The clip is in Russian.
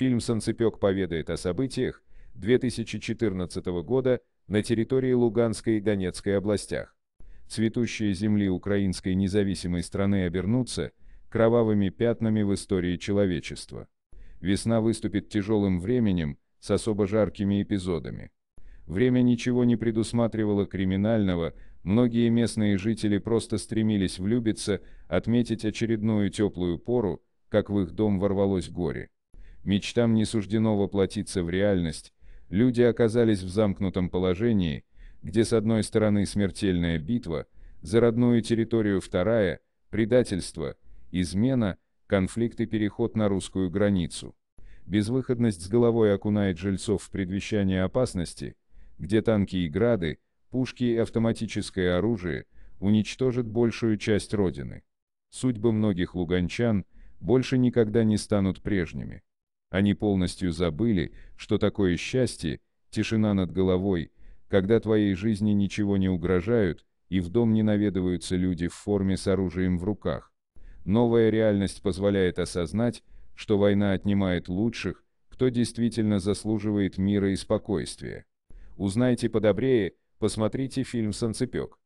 Фильм «Санцепек» поведает о событиях 2014 года на территории Луганской и Донецкой областях. Цветущие земли украинской независимой страны обернутся кровавыми пятнами в истории человечества. Весна выступит тяжелым временем, с особо жаркими эпизодами. Время ничего не предусматривало криминального, многие местные жители просто стремились влюбиться, отметить очередную теплую пору, как в их дом ворвалось горе мечтам не суждено воплотиться в реальность, люди оказались в замкнутом положении, где с одной стороны смертельная битва, за родную территорию вторая, предательство, измена, конфликт и переход на русскую границу. Безвыходность с головой окунает жильцов в предвещание опасности, где танки и грады, пушки и автоматическое оружие уничтожат большую часть Родины. Судьбы многих луганчан больше никогда не станут прежними. Они полностью забыли, что такое счастье, тишина над головой, когда твоей жизни ничего не угрожают, и в дом не наведываются люди в форме с оружием в руках. Новая реальность позволяет осознать, что война отнимает лучших, кто действительно заслуживает мира и спокойствия. Узнайте подобрее, посмотрите фильм «Санцепек».